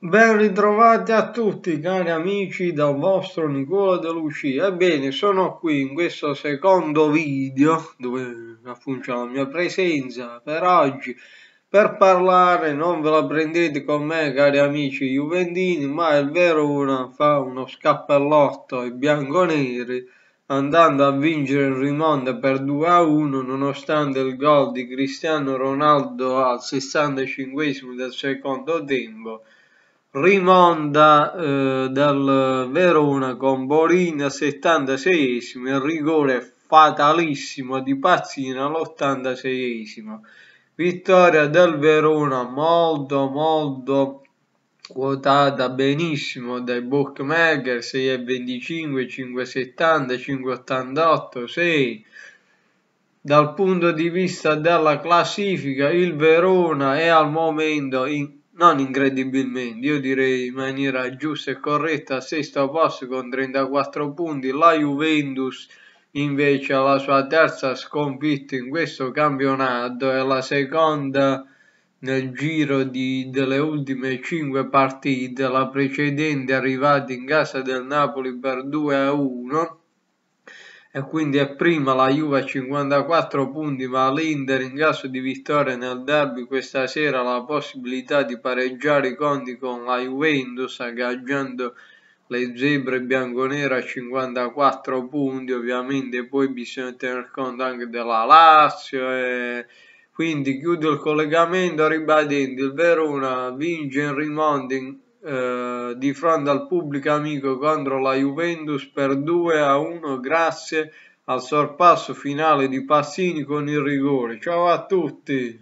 Ben ritrovati a tutti cari amici dal vostro Nicola De Lucia Ebbene sono qui in questo secondo video dove appunto la mia presenza per oggi per parlare non ve la prendete con me cari amici juventini ma il Verona fa uno scappellotto ai bianconeri andando a vincere il rimonte per 2 a 1 nonostante il gol di Cristiano Ronaldo al 65 del secondo tempo rimonta eh, dal Verona con Borini al 76esimo, il rigore fatalissimo di Pazzina all'86esimo. Vittoria del Verona molto molto quotata benissimo dai bookmaker 6,25, 5,70, 88 6. Dal punto di vista della classifica il Verona è al momento in non incredibilmente, io direi in maniera giusta e corretta, sesto posto con 34 punti, la Juventus invece alla sua terza sconfitta in questo campionato è la seconda nel giro di, delle ultime 5 partite, la precedente arrivata in casa del Napoli per 2 a 1 e quindi è prima la Juve a 54 punti ma l'Inter in caso di vittoria nel derby questa sera ha la possibilità di pareggiare i conti con la Juventus aggaggiando le zebre bianconere a 54 punti ovviamente poi bisogna tener conto anche della Lazio e... quindi chiudo il collegamento ribadendo il Verona vince in rimonte eh, di fronte al pubblico amico contro la Juventus per 2 a 1 grazie al sorpasso finale di Passini con il rigore. Ciao a tutti!